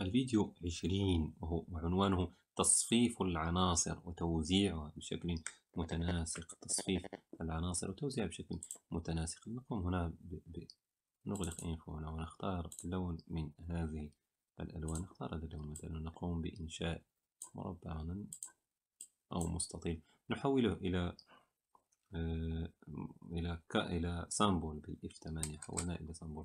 الفيديو 20 وهو وعنوانه تصفيف العناصر وتوزيعها بشكل متناسق تصفيف العناصر وتوزيعها بشكل متناسق نقوم هنا ب... ب... نغلق انفو هنا ونختار لون من هذه الألوان نختار هذا اللون مثلا نقوم بإنشاء مربع أو مستطيل نحوله إلى آه، إلى ك... إلى سامبل بالإف 8 حولناه إلى سامبل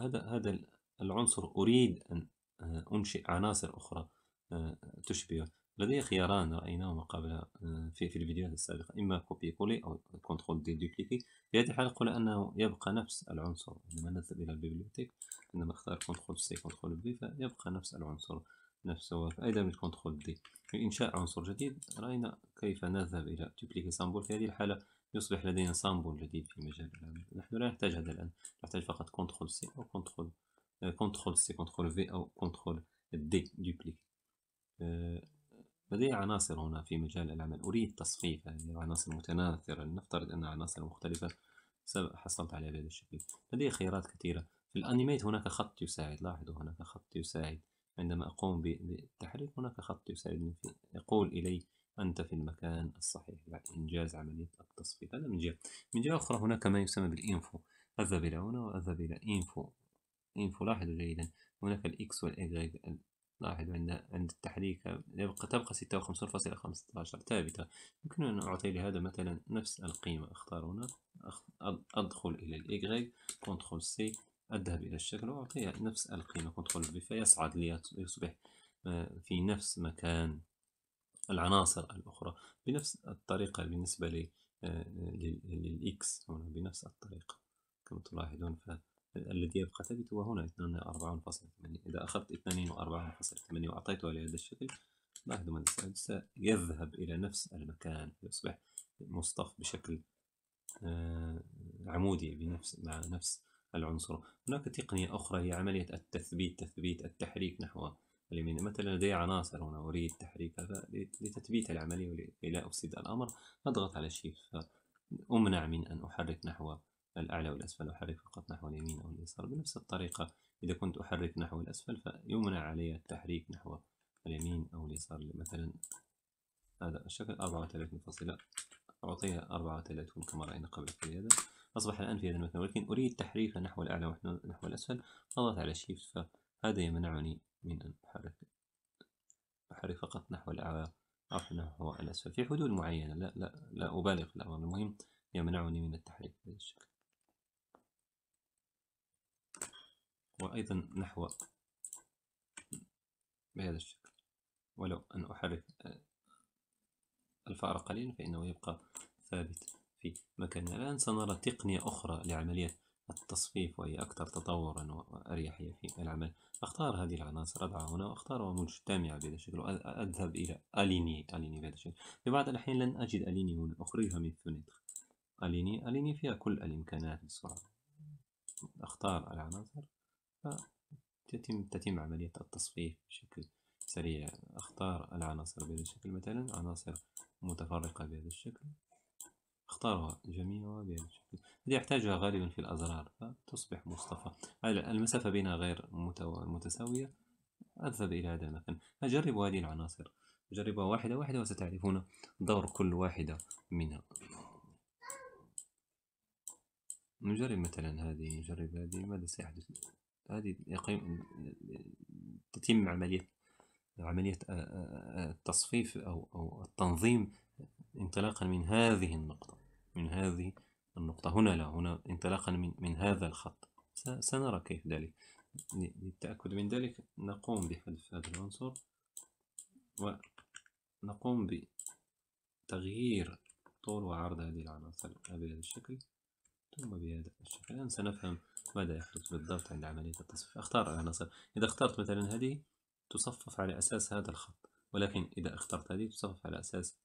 هذا هذا العنصر أريد أن آه، أنشئ عناصر أخرى آه، تشبهه لدي خياران رأيناهما قبل آه، في, في الفيديوهات السابقة إما كوبي كولي أو كنترول دي دوبليكي في هذه الحالة قلنا أنه يبقى نفس العنصر عندما نذهب إلى البيبليوتيك عندما نختار كنترول سي كنترول بي فيبقى نفس العنصر نفسه فأيضا كنترول دي في إنشاء عنصر جديد رأينا كيف نذهب إلى دوبليكي سامبل في هذه الحالة يصبح لدينا سامبل جديد في مجال العمل نحن لا نحتاج هذا الآن نحتاج فقط كنترول سي أو كنترول كنترول سي كنترول في او كنترول دي دوبليك لدي عناصر هنا في مجال العمل اريد تصفيف هذه يعني العناصر متناثره لنفترض ان عناصر مختلفه حصلت عليها بهذا الشكل لدي خيارات كثيره في الانيميت هناك خط يساعد لاحظوا هناك خط يساعد عندما اقوم بالتحريك هناك خط يساعدني يقول الي أنت في المكان الصحيح بعد إنجاز عملية التصفيف هذا من جهة من جهة أخرى هناك ما يسمى بالإنفو أذهب إلى هنا وأذهب إلى إنفو انفو إيه، لاحظوا جيدا هناك الاكس والايجريك لاحظوا عند عند التحريك يبقى تبقى ستة وخمسون فاصلة خمسة عشر ثابتة يمكن أن أعطي لهذا مثلا نفس القيمة أختار هنا أدخل إلى الإيجريك كنترول سي أذهب إلى الشكل واعطيه نفس القيمة كنترول في فيصعد ليصبح آه، في نفس مكان العناصر الأخرى بنفس الطريقة بالنسبة آه، للإكس هنا بنفس الطريقة كما تلاحظون ف الذي يبقى ثابت هو هنا 42.8 إذا أخذت 42.8 وأعطيته لهذا الشكل بعدما السادس سيذهب إلى نفس المكان يصبح مصطف بشكل آه، عمودي بنفس مع نفس العنصر هناك تقنية أخرى هي عملية التثبيت تثبيت التحريك نحو اليمين مثلا لدي عناصر هنا أريد تحريكها لتثبيت العملية ولا أفسد الأمر أضغط على شيفت أمنع من أن أحرك نحو الأعلى والأسفل أحرك فقط نحو اليمين أو اليسار بنفس الطريقة إذا كنت أحرك نحو الأسفل فيمنع علي التحريك نحو اليمين أو اليسار مثلا هذا الشكل أربعة وثلاثين فاصلة أعطيها أربعة وثلاثون كما رأينا قبل في هذا أصبح الآن في هذا المكان ولكن أريد تحريكه نحو الأعلى ونحو الأسفل أضغط على شيفت فهذا يمنعني من أن أحرك أحرك فقط نحو الأعلى أو نحو الأسفل في حدود معينة لا لا لا أبالغ في الأمر المهم يمنعني من التحريك بهذا الشكل وأيضا نحو بهذا الشكل ولو أن أحرك آه، الفأر قليلا فإنه يبقى ثابت في مكانه الآن سنرى تقنية أخرى لعملية التصفيف وهي أكثر تطورا وأريحية في العمل أختار هذه العناصر أضعها هنا وأختارها مجتمعة بهذا الشكل وأذهب إلى أليني أليني بهذا الشكل في بعض الأحيان لن أجد أليني هنا أخرجها من فيونيتر أليني أليني فيها كل الإمكانات بسرعة أختار العناصر تتم تتم عملية التصفيف بشكل سريع أختار العناصر بهذا الشكل مثلا عناصر متفرقة بهذا الشكل اختارها جميعها بهذا الشكل هذه يحتاجها غالبا في الأزرار فتصبح مصطفى المسافة بينها غير متساوية أذهب إلى هذا المكان أجرب هذه العناصر جربها واحدة واحدة وستعرفون دور كل واحدة منها نجرب مثلا هذه نجرب هذه ماذا سيحدث هذه يقيم تتم عملية عملية آه، آه، آه، التصفيف أو أو التنظيم انطلاقا من هذه النقطة من هذه النقطة هنا لا هنا انطلاقا من من هذا الخط سنرى كيف ذلك للتأكد من ذلك نقوم بحذف هذا العنصر ونقوم بتغيير طول وعرض هذه العناصر بهذا الشكل ثم بهذا الشكل الآن سنفهم ماذا يحدث بالضبط عند عملية التصفيف أختار العناصر، إذا اخترت مثلا هذه تصفف على أساس هذا الخط ولكن إذا اخترت هذه تصفف على أساس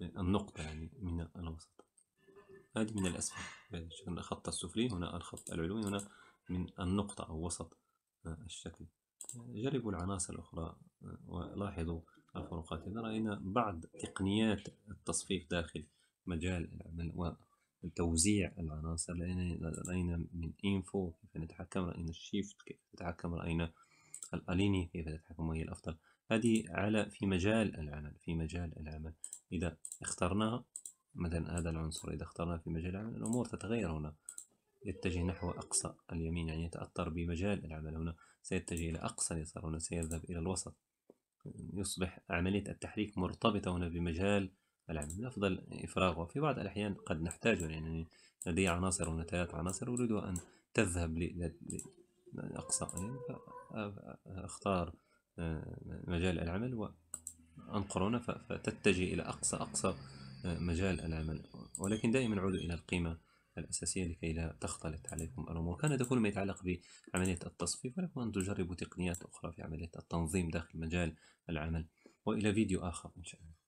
النقطة يعني من الوسط هذه من الأسفل يعني الخط السفلي هنا الخط العلوي هنا من النقطة أو وسط الشكل جربوا العناصر الأخرى ولاحظوا الفروقات إذا رأينا بعض تقنيات التصفيف داخل مجال العمل توزيع العناصر رأينا من info كيف نتحكم رأينا الشيفت كيف نتحكم رأينا الأليني كيف نتحكم وهي الأفضل هذه على في مجال العمل في مجال العمل إذا اخترنا مثلا هذا العنصر إذا اخترناه في مجال العمل الأمور تتغير هنا يتجه نحو أقصى اليمين يعني يتأثر بمجال العمل هنا سيتجه إلى أقصى اليسار هنا سيذهب إلى الوسط يصبح عملية التحريك مرتبطة هنا بمجال من الأفضل إفراغه في بعض الأحيان قد نحتاجه لأنني لدي عناصر ونتائج عناصر أريد أن تذهب لأقصى يعني فأختار آه، مجال العمل وأنقرنا فتتجه إلى أقصى أقصى آه، مجال العمل ولكن دائما عودوا إلى القيمة الأساسية لكي لا تختلط عليكم الأمور كان هذا كل ما يتعلق بعملية التصفيف ولكم أن تجربوا تقنيات أخرى في عملية التنظيم داخل مجال العمل وإلى فيديو آخر إن شاء الله